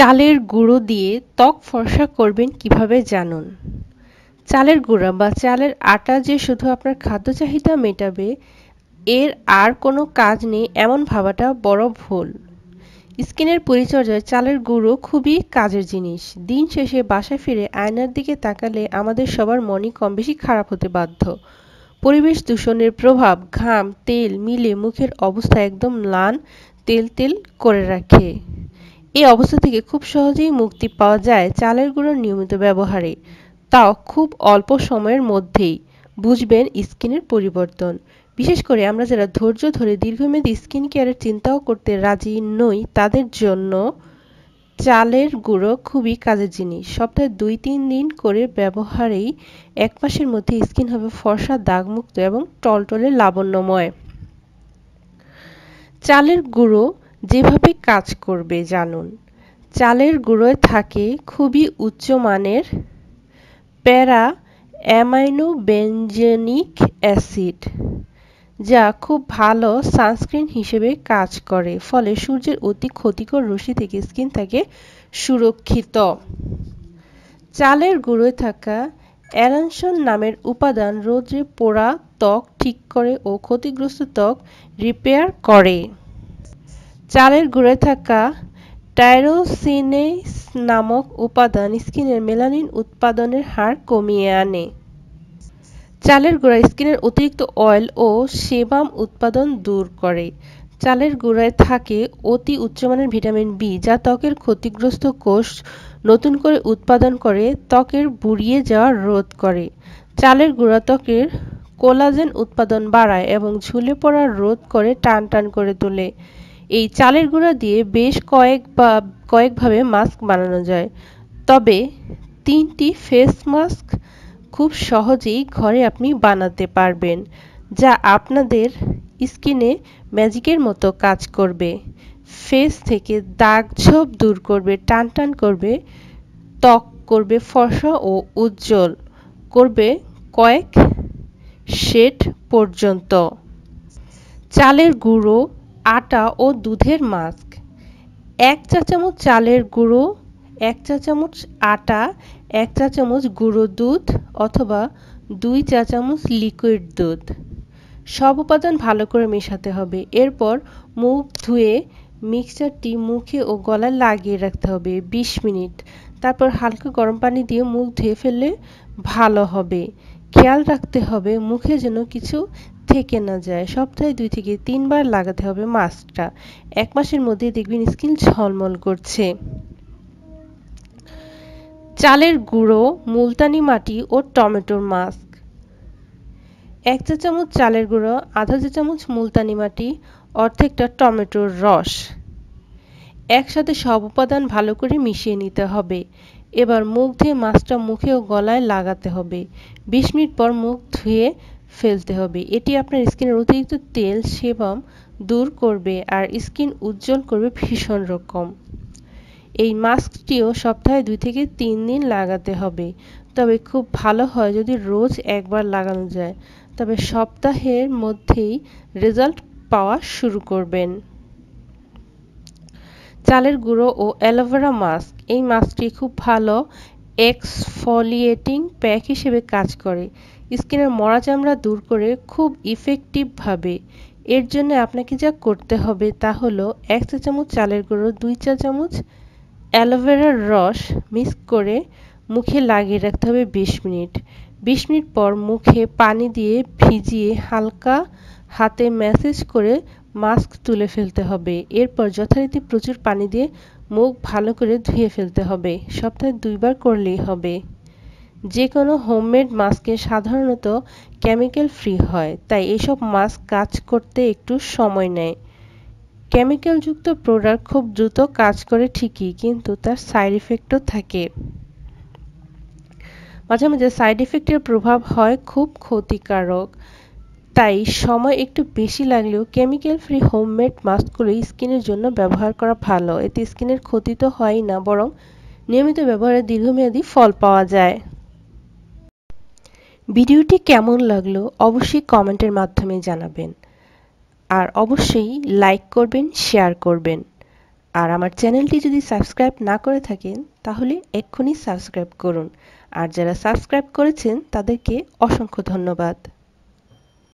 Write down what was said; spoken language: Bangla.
চালের গুঁড়ো দিয়ে ত্বক ফর্সা করবেন কিভাবে জানুন চালের গুঁড়া বা চালের আটা যে শুধু আপনার খাদ্য চাহিদা মেটাবে এর আর কোনো কাজ নেই এমন ভাবাটা বড় ভুল স্কিনের পরিচর্যায় চালের গুঁড়ো খুবই কাজের জিনিস দিন শেষে বাসায় ফিরে আয়নার দিকে তাকালে আমাদের সবার মনই কম বেশি খারাপ হতে বাধ্য পরিবেশ দূষণের প্রভাব ঘাম তেল মিলে মুখের অবস্থা একদম ম্লান তেল তেল করে রাখে এই অবস্থা থেকে খুব সহজেই মুক্তি পাওয়া যায় চালের গুঁড়োর নিয়মিত ব্যবহারে তাও খুব অল্প সময়ের মধ্যেই বুঝবেন স্কিনের পরিবর্তন বিশেষ করে আমরা যারা ধৈর্য ধরে দীর্ঘমেয়াদী স্কিন কেয়ারের চিন্তাও করতে রাজি নই তাদের জন্য চালের গুঁড়ো খুবই কাজের জিনিস সপ্তাহে দুই তিন দিন করে ব্যবহারেই এক মাসের মধ্যে স্কিন হবে ফর্সা দাগমুক্ত এবং টলটলে লাবণ্যময় চালের গুঁড়ো যেভাবে কাজ করবে জানুন চালের গুঁড়োয় থাকে খুবই উচ্চমানের প্যারা অ্যামাইনো অ্যাসিড যা খুব ভালো সানস্ক্রিন হিসেবে কাজ করে ফলে সূর্যের অতি ক্ষতিকর রশ্মি থেকে স্কিন থাকে সুরক্ষিত চালের গুঁড়োয় থাকা অ্যারানসন নামের উপাদান রোদ্রে পোড়া ত্বক ঠিক করে ও ক্ষতিগ্রস্ত ত্বক রিপেয়ার করে চালের গুঁড়ায় থাকা টাইরোসিনেস নামক উপাদান স্কিনের মেলানিন উৎপাদনের হার কমিয়ে আনে চালের গুঁড়া স্কিনের অতিরিক্ত অয়েল ও সেবাম উৎপাদন দূর করে চালের গুঁড়ায় থাকে অতি উচ্চমানের ভিটামিন বি যা ত্বকের ক্ষতিগ্রস্ত কোষ নতুন করে উৎপাদন করে ত্বকের বুড়িয়ে যাওয়া রোধ করে চালের গুঁড়া ত্বকের কোলাজেন উৎপাদন বাড়ায় এবং ঝুলে পড়া রোধ করে টান টান করে তোলে এই চালের গুঁড়া দিয়ে বেশ কয়েক বা কয়েকভাবে মাস্ক বানানো যায় তবে তিনটি ফেস মাস্ক খুব সহজেই ঘরে আপনি বানাতে পারবেন যা আপনাদের স্কিনে ম্যাজিকের মতো কাজ করবে ফেস থেকে দাগ ঝোপ দূর করবে টান টান করবে ত্বক করবে ফর্সা ও উজ্জ্বল করবে কয়েক শেড পর্যন্ত চালের গুঁড়ো আটা ও দুধের মাস্ক এক চা চামচ চালের গুঁড়ো এক চা চামচ আটা এক চা চামচ গুঁড়ো দুধ অথবা দুই চা চামচ লিকুইড দুধ সব উপাদান ভালো করে মেশাতে হবে এরপর মুখ ধুয়ে মিক্সচারটি মুখে ও গলায় লাগিয়ে রাখতে হবে ২০ মিনিট তারপর হালকা গরম পানি দিয়ে মুখ ধুয়ে ফেললে ভালো হবে খেয়াল রাখতে হবে মুখে যেন কিছু থেকে না যায় সপ্তাহে দুই থেকে তিনবার লাগাতে হবে মাস্কটা এক মাসের মধ্যে দেখবেন স্কিন ঝলমল করছে চালের গুঁড়ো মুলতানি মাটি ও টমেটোর মাস্ক এক চা চামচ চালের গুঁড়ো আধা চা চামচ মুলতানি মাটি অর্ধেকটা টমেটোর রস একসাথে সব উপাদান ভালো করে মিশিয়ে নিতে হবে এবার মুখ ধুয়ে মাছটা মুখে ও গলায় লাগাতে হবে বিশ মিনিট পর মুখ ধুয়ে ফেলতে হবে এটি আপনার স্কিনের অতিরিক্ত তেল সেবম দূর করবে আর স্কিন উজ্জ্বল করবে ভীষণ রকম এই মাস্কটিও সপ্তাহে দুই থেকে তিন দিন লাগাতে হবে তবে খুব ভালো হয় যদি রোজ একবার লাগানো যায় তবে সপ্তাহের মধ্যেই রেজাল্ট পাওয়া শুরু করবেন চালের গুঁড়ো ও অ্যালোভেরা মাস্ক এই মাছটি খুব ভালো এক্সফলিয়েটিং প্যাক হিসেবে কাজ করে স্কিনের মরা চামড়া দূর করে খুব ইফেক্টিভভাবে এর জন্য আপনাকে যা করতে হবে তা হলো এক চা চামচ চালের গুঁড়ো দুই চা চামচ অ্যালোভেরার রস মিক্স করে মুখে লাগিয়ে রাখতে হবে বিশ মিনিট বিশ মিনিট পর মুখে পানি দিয়ে ভিজিয়ে হালকা হাতে ম্যাসেজ করে মাস্ক তুলে ফেলতে হবে এরপর যথারীতি প্রচুর পানি দিয়ে মুখ ভালো করে ধুয়ে ফেলতে হবে সপ্তাহে দুইবার করলেই হবে যে কোনো হোমমেড মাস্কে সাধারণত কেমিক্যাল ফ্রি হয় তাই এসব মাস্ক কাজ করতে একটু সময় নেয় কেমিক্যালযুক্ত প্রোডাক্ট খুব দ্রুত কাজ করে ঠিকই কিন্তু তার সাইড এফেক্টও থাকে মাঝে মাঝে সাইড এফেক্টের প্রভাব হয় খুব ক্ষতিকারক তাই সময় একটু বেশি লাগলেও কেমিক্যাল ফ্রি হোমমেড মাস্কগুলো স্কিনের জন্য ব্যবহার করা ভালো এতে স্কিনের ক্ষতি তো হয় না বরং নিয়মিত ব্যবহারে দীর্ঘমেয়াদী ফল পাওয়া যায় ভিডিওটি কেমন লাগলো অবশ্যই কমেন্টের মাধ্যমে জানাবেন আর অবশ্যই লাইক করবেন শেয়ার করবেন আর আমার চ্যানেলটি যদি সাবস্ক্রাইব না করে থাকেন তাহলে এক্ষুনি সাবস্ক্রাইব করুন আর যারা সাবস্ক্রাইব করেছেন তাদেরকে অসংখ্য ধন্যবাদ